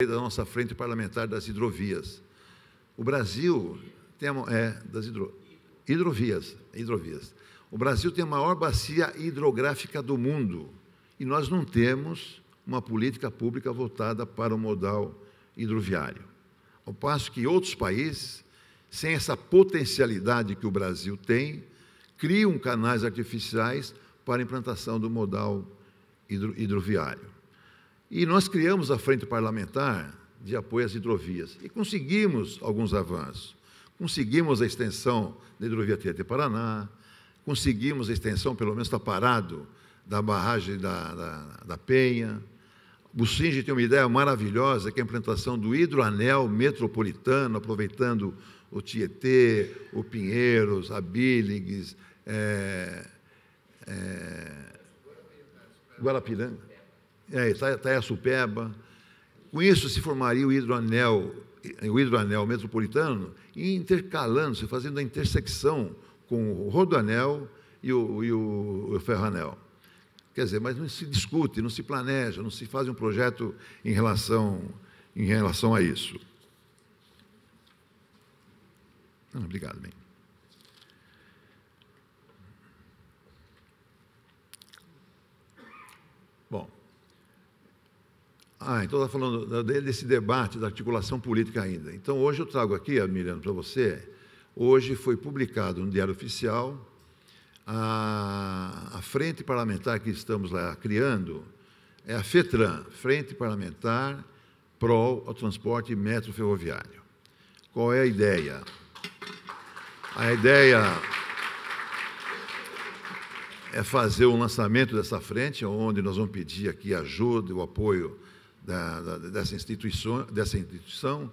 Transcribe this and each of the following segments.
da nossa frente parlamentar das hidrovias. O Brasil tem a, é das hidro, hidrovias, hidrovias. O Brasil tem a maior bacia hidrográfica do mundo e nós não temos uma política pública voltada para o modal hidroviário. Ao passo que outros países, sem essa potencialidade que o Brasil tem, criam canais artificiais para a implantação do modal hidro, hidroviário. E nós criamos a Frente Parlamentar de Apoio às Hidrovias e conseguimos alguns avanços. Conseguimos a extensão da hidrovia Tietê Paraná, conseguimos a extensão, pelo menos está parado, da barragem da, da, da Penha. O Singe tem uma ideia maravilhosa, que é a implantação do hidroanel metropolitano, aproveitando o Tietê, o Pinheiros, a Billings, é, é, Guarapiranga é, tá, tá Superba. Com isso se formaria o hidroanel, eh, o hidroanel metropolitano, intercalando-se, fazendo a intersecção com o rodoanel e o, e o ferroanel. Quer dizer, mas não se discute, não se planeja, não se faz um projeto em relação, em relação a isso. Ah, obrigado, bem. Ah, então está falando desse debate da articulação política ainda. Então, hoje eu trago aqui, Miriam, para você, hoje foi publicado no Diário Oficial a, a frente parlamentar que estamos lá criando, é a FETRAN, Frente Parlamentar pro ao Transporte Metro Ferroviário. Qual é a ideia? A ideia é fazer o lançamento dessa frente, onde nós vamos pedir aqui ajuda e o apoio da, da, dessa, instituição, dessa instituição,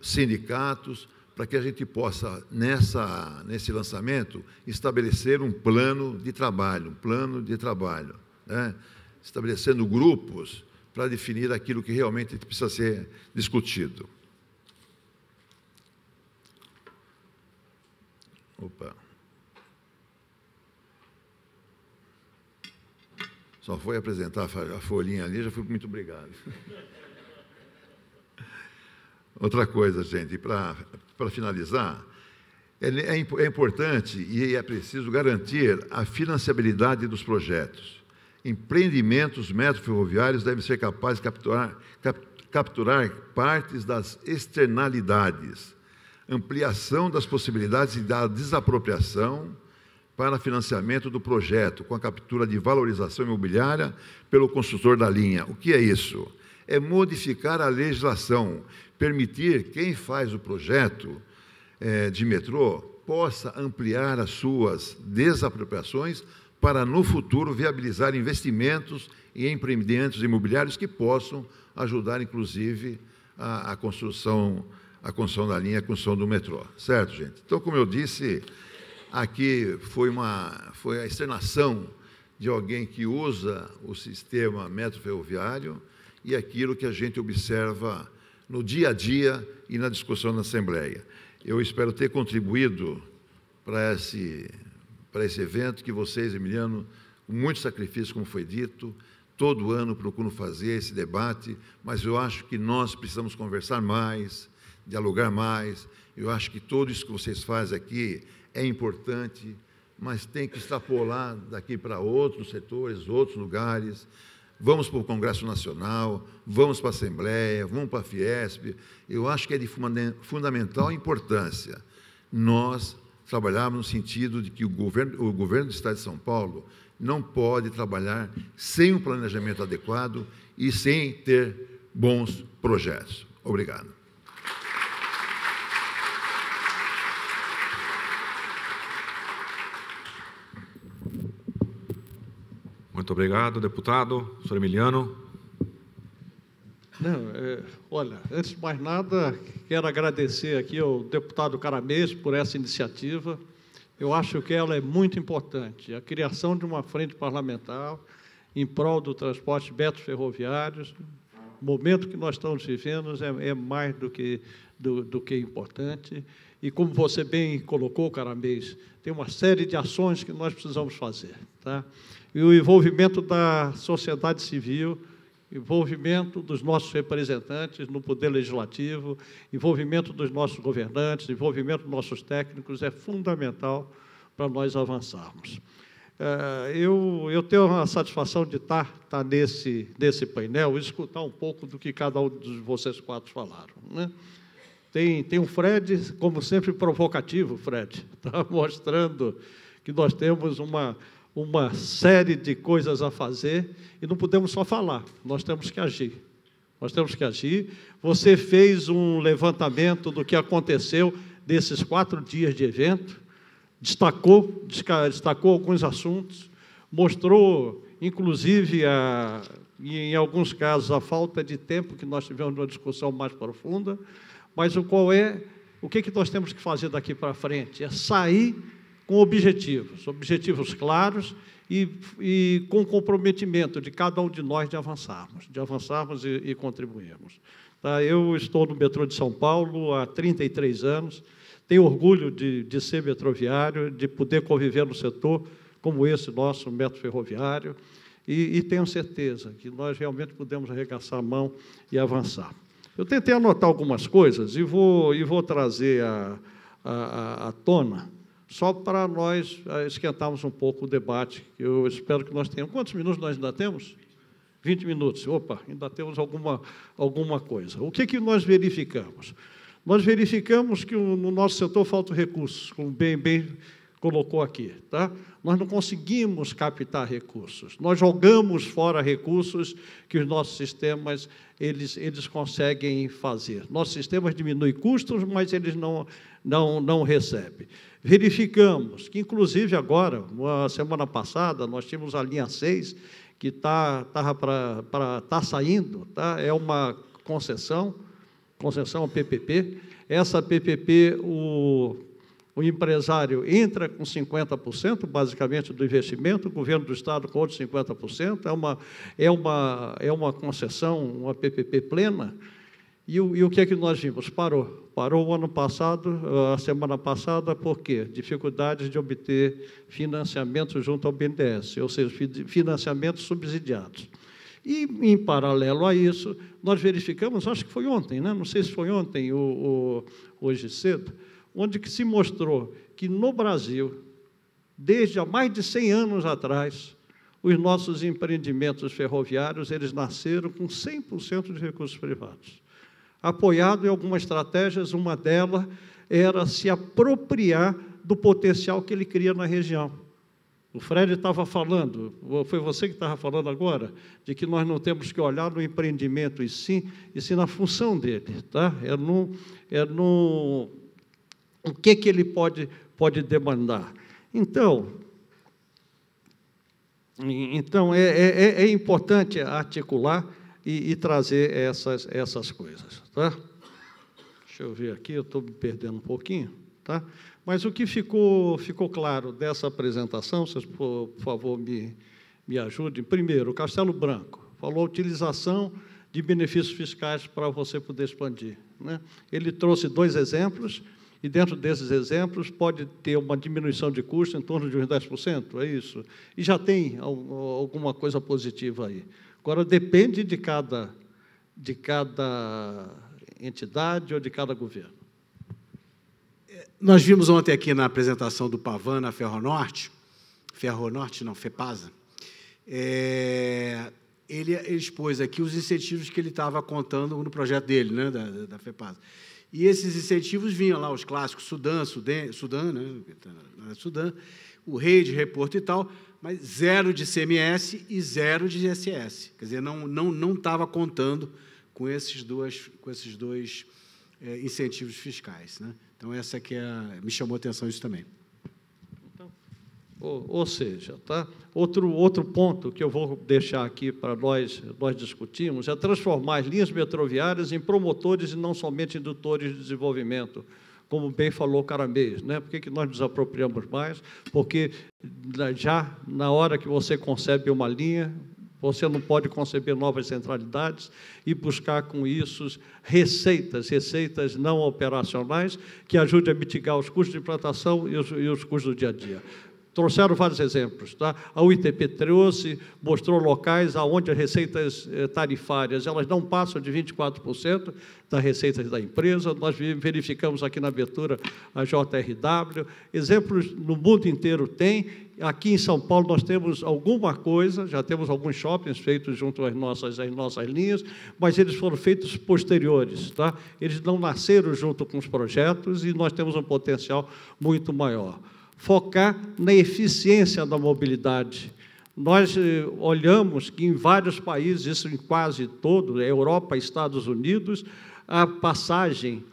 sindicatos, para que a gente possa, nessa, nesse lançamento, estabelecer um plano de trabalho, um plano de trabalho, né? estabelecendo grupos para definir aquilo que realmente precisa ser discutido. Opa. Só foi apresentar a folhinha ali, já fui muito obrigado. Outra coisa, gente, para finalizar, é, é, é importante e é preciso garantir a financiabilidade dos projetos. Empreendimentos ferroviários devem ser capazes de capturar, cap, capturar partes das externalidades, ampliação das possibilidades da desapropriação, para financiamento do projeto, com a captura de valorização imobiliária pelo construtor da linha. O que é isso? É modificar a legislação, permitir quem faz o projeto é, de metrô possa ampliar as suas desapropriações para, no futuro, viabilizar investimentos e empreendimentos imobiliários que possam ajudar, inclusive, a, a construção a construção da linha, a construção do metrô. Certo, gente? Então, como eu disse, Aqui foi, uma, foi a externação de alguém que usa o sistema metroferroviário e aquilo que a gente observa no dia a dia e na discussão na Assembleia. Eu espero ter contribuído para esse, para esse evento que vocês, Emiliano, com muito sacrifício, como foi dito, todo ano procuram fazer esse debate, mas eu acho que nós precisamos conversar mais, dialogar mais. Eu acho que tudo isso que vocês fazem aqui é importante, mas tem que extrapolar daqui para outros setores, outros lugares. Vamos para o Congresso Nacional, vamos para a Assembleia, vamos para a Fiesp. Eu acho que é de fundamental importância nós trabalharmos no sentido de que o governo, o governo do Estado de São Paulo não pode trabalhar sem um planejamento adequado e sem ter bons projetos. Obrigado. Muito obrigado, deputado. Senhor Emiliano. Não, é, olha, antes de mais nada, quero agradecer aqui ao deputado Caramês por essa iniciativa. Eu acho que ela é muito importante. A criação de uma frente parlamentar em prol do transporte betos ferroviários, momento que nós estamos vivendo, é, é mais do que, do, do que importante. E como você bem colocou, Caramês, tem uma série de ações que nós precisamos fazer. Tá? E o envolvimento da sociedade civil, envolvimento dos nossos representantes no poder legislativo, envolvimento dos nossos governantes, envolvimento dos nossos técnicos é fundamental para nós avançarmos. Eh, eu, eu tenho a satisfação de estar, estar nesse, nesse painel e escutar um pouco do que cada um de vocês quatro falaram. Né? Tem, tem o Fred, como sempre, provocativo, Fred, tá mostrando que nós temos uma, uma série de coisas a fazer e não podemos só falar, nós temos que agir. Nós temos que agir. Você fez um levantamento do que aconteceu desses quatro dias de evento, destacou, destacou alguns assuntos, mostrou, inclusive, a, em alguns casos, a falta de tempo que nós tivemos uma discussão mais profunda, mas o qual é, o que, é que nós temos que fazer daqui para frente? É sair com objetivos, objetivos claros e, e, com comprometimento de cada um de nós de avançarmos, de avançarmos e, e contribuirmos. Tá? Eu estou no metrô de São Paulo há 33 anos, tenho orgulho de, de ser metroviário, de poder conviver no setor como esse nosso metro ferroviário, e, e tenho certeza que nós realmente podemos arregaçar a mão e avançar. Eu tentei anotar algumas coisas e vou, e vou trazer à tona só para nós ah, esquentarmos um pouco o debate, eu espero que nós tenhamos. Quantos minutos nós ainda temos? 20 minutos. Opa, ainda temos alguma, alguma coisa. O que, que nós verificamos? Nós verificamos que no nosso setor faltam recursos, como bem, bem colocou aqui, tá? Nós não conseguimos captar recursos. Nós jogamos fora recursos que os nossos sistemas eles, eles conseguem fazer. Nossos sistemas diminuem custos, mas eles não não não recebem. Verificamos que inclusive agora, uma semana passada, nós tínhamos a linha 6 que está tá para para tá saindo, tá? É uma concessão, concessão PPP. Essa PPP o o empresário entra com 50%, basicamente, do investimento, o governo do Estado com outros 50%, é uma, é uma, é uma concessão, uma PPP plena. E o, e o que é que nós vimos? Parou. Parou o ano passado, a semana passada, por quê? Dificuldades de obter financiamento junto ao BNDES, ou seja, financiamentos subsidiados. E, em paralelo a isso, nós verificamos, acho que foi ontem, né? não sei se foi ontem ou hoje cedo, onde que se mostrou que no Brasil, desde há mais de 100 anos atrás, os nossos empreendimentos ferroviários, eles nasceram com 100% de recursos privados. Apoiado em algumas estratégias, uma delas era se apropriar do potencial que ele cria na região. O Fred estava falando, foi você que estava falando agora, de que nós não temos que olhar no empreendimento e sim, e sim na função dele, tá? É no, é no o que, que ele pode, pode demandar? Então, então é, é, é, é importante articular e, e, trazer essas, essas coisas. Tá? Deixa eu ver aqui, eu estou me perdendo um pouquinho. Tá? Mas o que ficou, ficou claro dessa apresentação, vocês, por, favor, me, me ajudem. Primeiro, o Castelo Branco falou a utilização de benefícios fiscais para você poder expandir. Né? Ele trouxe dois exemplos e dentro desses exemplos pode ter uma diminuição de custo em torno de uns 10%, é isso? E já tem alguma coisa positiva aí. Agora, depende de cada, de cada entidade ou de cada governo. É, nós vimos ontem aqui na apresentação do Pavan na Ferronorte, Ferronorte não, FEPASA, é, ele, expôs aqui os incentivos que ele estava contando no projeto dele, né, da, da FEPASA. E esses incentivos vinham lá, os clássicos Sudã, Sudê, Sudã, né? Sudã, o rei de reporto e tal, mas zero de CMS e zero de ISS. Quer dizer, não estava não, não contando com esses, dois com esses dois é, incentivos fiscais. Né? Então, essa que é a, me chamou a atenção isso também. Ou, seja, tá? outro, outro ponto que eu vou deixar aqui para nós, nós discutirmos é transformar as linhas metroviárias em promotores e não somente indutores de desenvolvimento, como bem falou Caramês, né? Por que, que nós nos apropriamos mais? Porque já na hora que você concebe uma linha, você não pode conceber novas centralidades e buscar com isso receitas, receitas não operacionais que ajudem a mitigar os custos de implantação e os, e os custos do dia a dia. Trouxeram vários exemplos. Tá? A UITP trouxe, mostrou locais onde as receitas eh, tarifárias elas não passam de 24% das receitas da empresa. Nós verificamos aqui na abertura a JRW. Exemplos no mundo inteiro tem. Aqui em São Paulo nós temos alguma coisa, já temos alguns shoppings feitos junto às nossas, às nossas linhas, mas eles foram feitos posteriores. Tá? Eles não nasceram junto com os projetos e nós temos um potencial muito maior focar na eficiência da mobilidade. Nós eh, olhamos que em vários países, isso em quase todo, né, Europa, Estados Unidos, a passagem,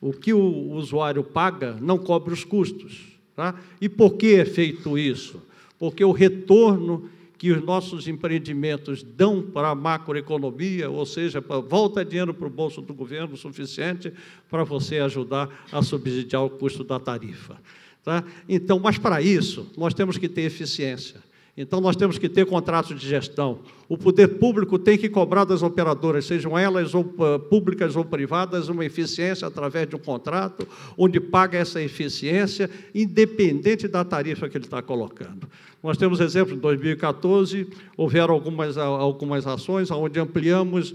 o que o usuário paga, não cobre os custos. Tá? E por que é feito isso? Porque o retorno que os nossos empreendimentos dão para a macroeconomia, ou seja, para, volta dinheiro para o bolso do governo suficiente para você ajudar a subsidiar o custo da tarifa. Tá? Então, mas para isso, nós temos que ter eficiência. Então, nós temos que ter contratos de gestão. O poder público tem que cobrar das operadoras, sejam elas ou, ah, públicas ou privadas, uma eficiência através de um contrato, onde paga essa eficiência, independente da tarifa que ele está colocando. Nós temos exemplos, em 2014, houveram algumas, algumas ações onde ampliamos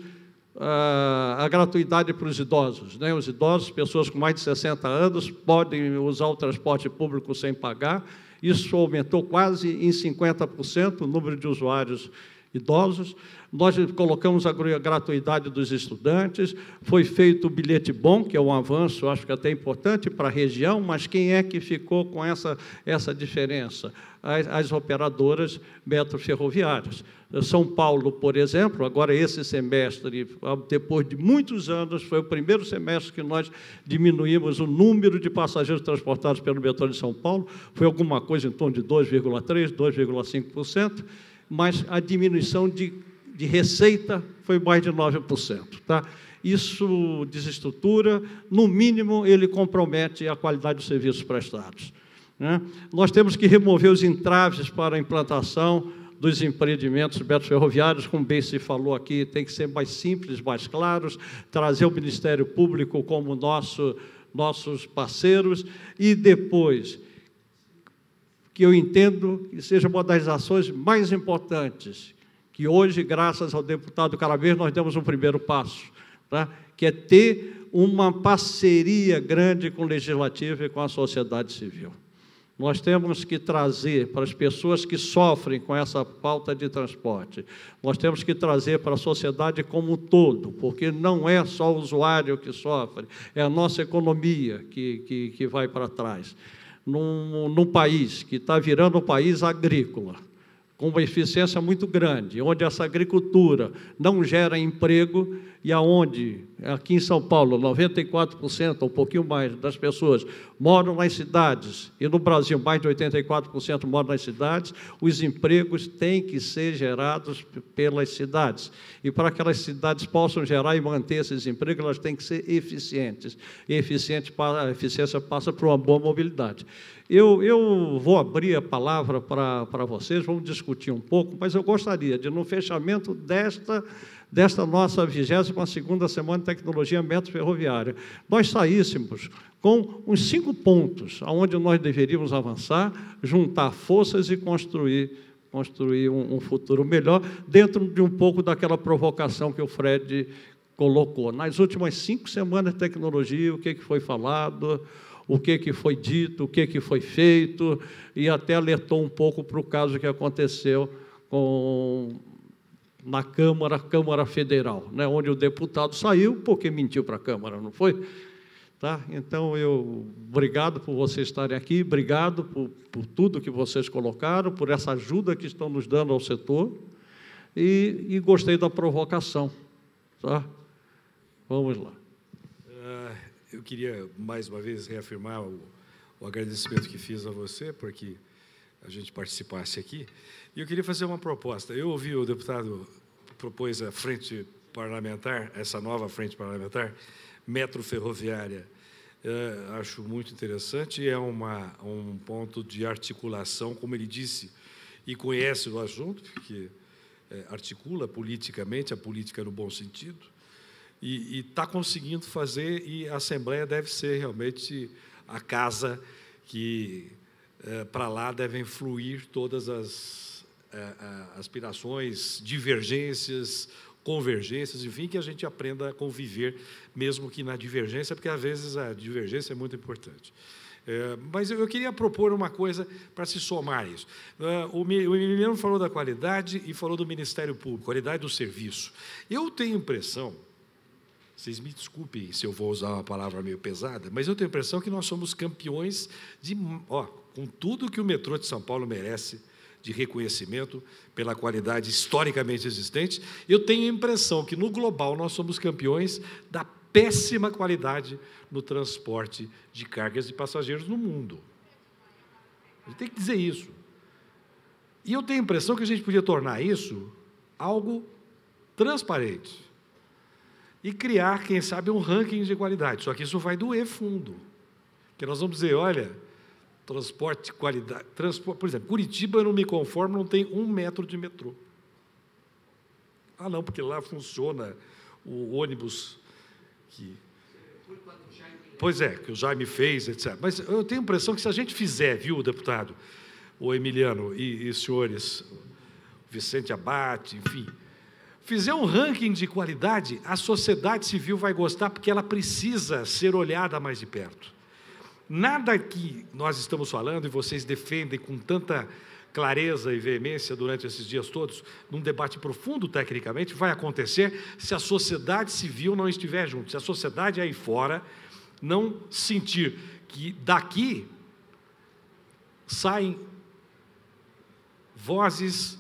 ah, a gratuidade para os idosos. Né? Os idosos, pessoas com mais de 60 anos, podem usar o transporte público sem pagar. Isso aumentou quase em 50% o número de usuários idosos. Nós colocamos a gratuidade dos estudantes, foi feito o bilhete bom, que é um avanço, acho que até importante para a região, mas quem é que ficou com essa, essa diferença? As, as operadoras metroferroviárias. São Paulo, por exemplo, agora esse semestre, depois de muitos anos, foi o primeiro semestre que nós diminuímos o número de passageiros transportados pelo metrô de São Paulo, foi alguma coisa em torno de 2,3, 2,5%, mas a diminuição de de receita foi mais de 9%. Tá? Isso desestrutura, no mínimo, ele compromete a qualidade dos serviços prestados. Né? Nós temos que remover os entraves para a implantação dos empreendimentos ferroviários, como bem se falou aqui, tem que ser mais simples, mais claros, trazer o Ministério Público como nosso, nossos parceiros e depois que eu entendo que sejam modalizações mais importantes, que hoje, graças ao deputado Carabês, nós demos um primeiro passo, tá? que é ter uma parceria grande com o Legislativo e com a sociedade civil. Nós temos que trazer para as pessoas que sofrem com essa falta de transporte, nós temos que trazer para a sociedade como um todo, porque não é só o usuário que sofre, é a nossa economia que, que, que vai para trás. Num, num país que está virando um país agrícola, com uma eficiência muito grande, onde essa agricultura não gera emprego, e aonde, aqui em São Paulo, 94% ou um pouquinho mais das pessoas moram nas cidades, e no Brasil mais de 84% moram nas cidades, os empregos têm que ser gerados pelas cidades. E para que aquelas cidades possam gerar e manter esses empregos, elas têm que ser eficientes. E eficiente para, a eficiência passa por uma boa mobilidade. Eu, eu vou abrir a palavra para vocês, vamos discutir um pouco, mas eu gostaria de, no fechamento desta desta nossa 22ª Semana de Tecnologia Ferroviária, nós saíssemos com uns cinco pontos aonde nós deveríamos avançar, juntar forças e construir construir um, um futuro melhor, dentro de um pouco daquela provocação que o Fred colocou. Nas últimas cinco semanas de tecnologia, o que, que foi falado, o que, que foi dito, o que, que foi feito, e até alertou um pouco para o caso que aconteceu com na Câmara, Câmara Federal, né, onde o deputado saiu porque mentiu para a Câmara, não foi? Tá? Então, eu obrigado por vocês estarem aqui, obrigado por, por tudo que vocês colocaram, por essa ajuda que estão nos dando ao setor, e, e gostei da provocação. Tá? Vamos lá. Uh, eu queria, mais uma vez, reafirmar o, o agradecimento que fiz a você, porque a gente participasse aqui. E eu queria fazer uma proposta. Eu ouvi o deputado propôs a frente parlamentar, essa nova frente parlamentar, metro ferroviária. É, acho muito interessante, é uma, um ponto de articulação, como ele disse, e conhece o assunto, porque é, articula politicamente, a política no bom sentido, e está conseguindo fazer, e a Assembleia deve ser realmente a casa que eh, para lá devem fluir todas as eh, eh, aspirações, divergências, convergências, enfim, que a gente aprenda a conviver, mesmo que na divergência, porque às vezes a divergência é muito importante. É, mas eu queria propor uma coisa para se somar a isso. o Emiliano falou da qualidade e falou do Ministério Público, qualidade do serviço. Eu tenho impressão, vocês me desculpem se eu vou usar uma palavra meio pesada, mas eu tenho a impressão que nós somos campeões de. Ó, com tudo que o metrô de São Paulo merece de reconhecimento pela qualidade historicamente existente, eu tenho a impressão que no global nós somos campeões da péssima qualidade no transporte de cargas e passageiros no mundo. A gente tem que dizer isso. E eu tenho a impressão que a gente podia tornar isso algo transparente e criar, quem sabe, um ranking de qualidade. Só que isso vai doer fundo. porque nós vamos dizer, olha, Transporte de qualidade. Transporte, por exemplo, Curitiba, eu não me conformo, não tem um metro de metrô. Ah, não, porque lá funciona o ônibus que. Pois é, que o Jaime fez, etc. Mas eu tenho a impressão que se a gente fizer, viu, deputado, o Emiliano e, e senhores, Vicente Abate, enfim, fizer um ranking de qualidade, a sociedade civil vai gostar porque ela precisa ser olhada mais de perto. Nada que nós estamos falando e vocês defendem com tanta clareza e veemência durante esses dias todos, num debate profundo tecnicamente, vai acontecer se a sociedade civil não estiver junto, se a sociedade aí fora não sentir que daqui saem vozes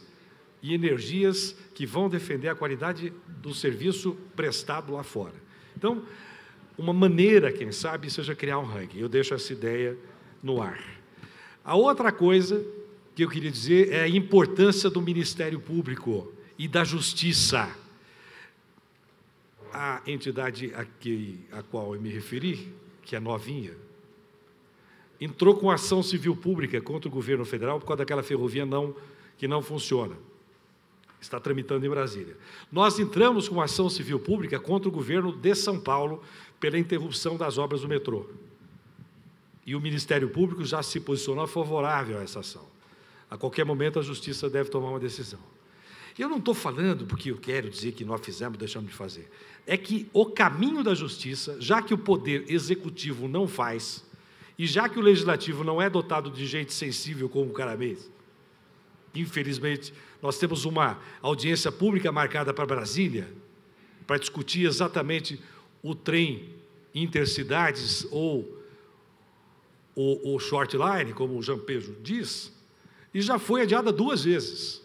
e energias que vão defender a qualidade do serviço prestado lá fora. Então, uma maneira, quem sabe, seja criar um ranking. Eu deixo essa ideia no ar. A outra coisa que eu queria dizer é a importância do Ministério Público e da Justiça. A entidade a, que, a qual eu me referi, que é novinha, entrou com ação civil pública contra o governo federal por causa daquela ferrovia não, que não funciona. Está tramitando em Brasília. Nós entramos com ação civil pública contra o governo de São Paulo pela interrupção das obras do metrô. E o Ministério Público já se posicionou favorável a essa ação. A qualquer momento a justiça deve tomar uma decisão. E eu não estou falando porque eu quero dizer que nós fizemos, deixamos de fazer. É que o caminho da justiça, já que o poder executivo não faz, e já que o legislativo não é dotado de gente sensível como o Caramês, infelizmente, nós temos uma audiência pública marcada para Brasília para discutir exatamente o trem intercidades ou o, o short line, como o Jampejo diz, e já foi adiada duas vezes.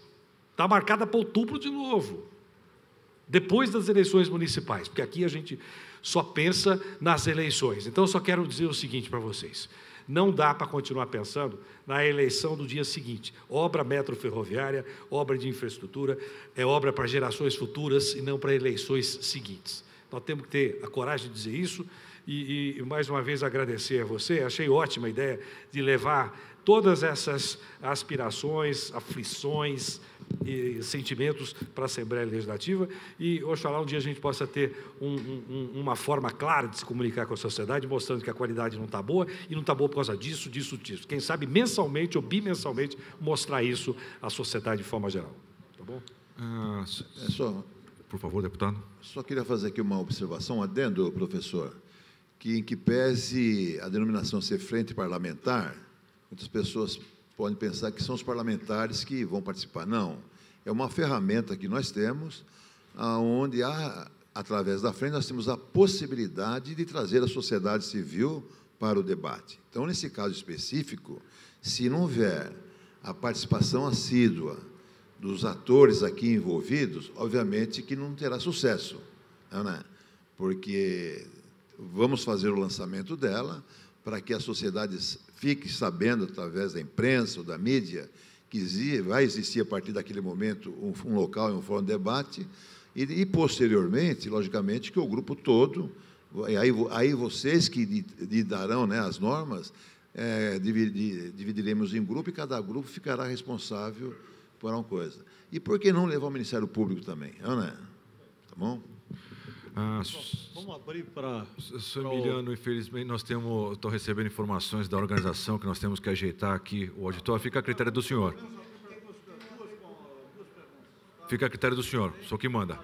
Está marcada para outubro de novo, depois das eleições municipais, porque aqui a gente só pensa nas eleições. Então, só quero dizer o seguinte para vocês: não dá para continuar pensando na eleição do dia seguinte. Obra ferroviária, obra de infraestrutura, é obra para gerações futuras e não para eleições seguintes. Nós temos que ter a coragem de dizer isso. E, e mais uma vez agradecer a você. Achei ótima a ideia de levar todas essas aspirações, aflições e sentimentos para a Assembleia Legislativa e oxalá um dia a gente possa ter um, um, uma forma clara de se comunicar com a sociedade, mostrando que a qualidade não está boa e não está boa por causa disso, disso, disso. Quem sabe mensalmente ou bimensalmente mostrar isso à sociedade de forma geral. Tá bom? Ah, é só por favor, deputado. Só queria fazer aqui uma observação, adendo, professor, que em que pese a denominação ser frente parlamentar, muitas pessoas podem pensar que são os parlamentares que vão participar. Não, é uma ferramenta que nós temos, onde, há, através da frente, nós temos a possibilidade de trazer a sociedade civil para o debate. Então, nesse caso específico, se não houver a participação assídua, dos atores aqui envolvidos, obviamente que não terá sucesso, né, né? porque vamos fazer o lançamento dela para que a sociedade fique sabendo, através da imprensa ou da mídia, que vai existir a partir daquele momento um, local e um fórum de debate, e, e, posteriormente, logicamente, que o grupo todo, aí, aí vocês que darão né, as normas, é, dividiremos em grupo e cada grupo ficará responsável porão coisa. E por que não levar o Ministério Público também? Ana, é é? tá bom? Ah, Vamos abrir para. Sr. Emiliano, infelizmente, nós temos. Estou recebendo informações da organização que nós temos que ajeitar aqui o auditório. Fica a critério do senhor. Fica a critério do senhor, só que manda.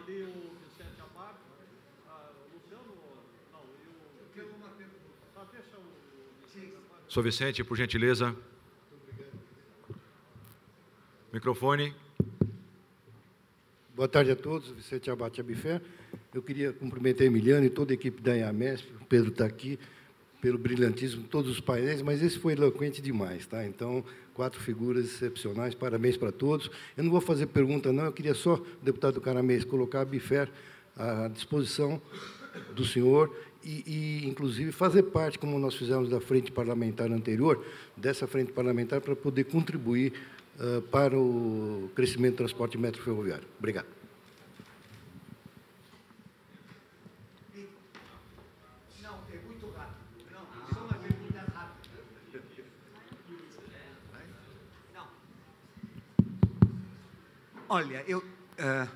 Sr. Vicente, por gentileza. Microfone. Boa tarde a todos, Vicente Abate Abifé. Eu queria cumprimentar a Emiliano e toda a equipe da IAMESP, o Pedro está aqui, pelo brilhantismo de todos os painéis, mas esse foi eloquente demais, tá? Então, quatro figuras excepcionais, parabéns para todos. Eu não vou fazer pergunta, não, eu queria só, deputado Caramês, colocar a Bifé à disposição do senhor e, e, inclusive, fazer parte, como nós fizemos da frente parlamentar anterior, dessa frente parlamentar, para poder contribuir eh, para o crescimento do transporte metro ferroviário. Obrigado. Não, é muito rápido. Não, é uma pergunta rápida. Olha, eu, uh,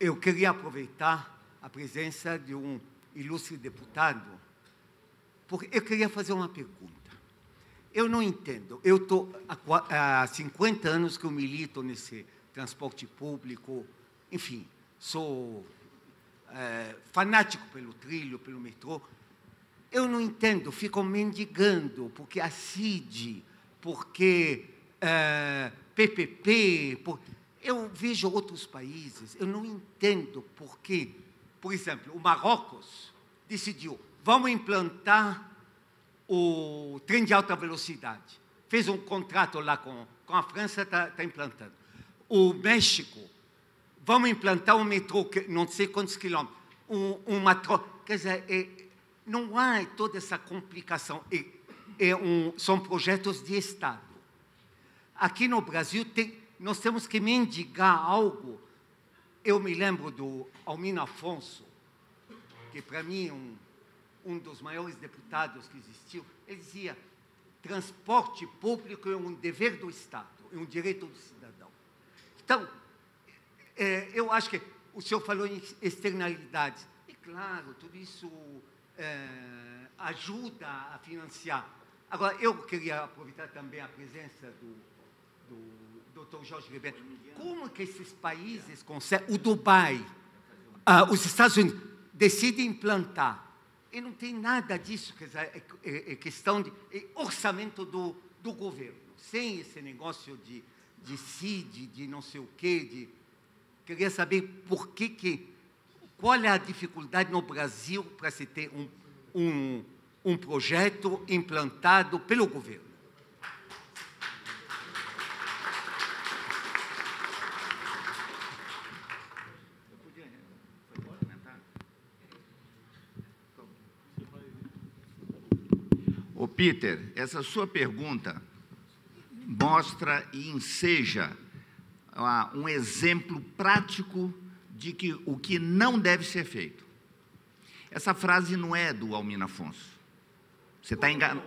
eu queria aproveitar a presença de um ilustre deputado, porque eu queria fazer uma pergunta. Eu não entendo. Eu estou há 50 anos que eu milito nesse transporte público. Enfim, sou é, fanático pelo trilho, pelo metrô. Eu não entendo, Fico mendigando, porque a CID, porque é, PPP. Por... Eu vejo outros países, eu não entendo por que, por exemplo, o Marrocos decidiu, vamos implantar o trem de alta velocidade. Fez um contrato lá com, com a França, está tá implantando. O México, vamos implantar um metrô, não sei quantos quilômetros, um, uma troca. Quer dizer, é, não há toda essa complicação. É, é um, são projetos de Estado. Aqui no Brasil, tem, nós temos que mendigar algo. Eu me lembro do Almino Afonso, que para mim é um um dos maiores deputados que existiu, ele dizia: transporte público é um dever do Estado, é um direito do cidadão. Então, é, eu acho que o senhor falou em externalidades. E, claro, tudo isso é, ajuda a financiar. Agora, eu queria aproveitar também a presença do, doutor Dr. Jorge Ribeiro. Como que esses países conseguem... O Dubai, ah, os Estados Unidos, decidem implantar e não tem nada disso, quer dizer, é, é, é questão de é orçamento do, do governo. Sem esse negócio de, de CID, de não sei o quê, de, queria saber por que, que qual é a dificuldade no Brasil para se ter um, um, um projeto implantado pelo governo. Peter, essa sua pergunta mostra e enseja ah, um exemplo prático de que o que não deve ser feito. Essa frase não é do Almina Afonso. Você está enganado.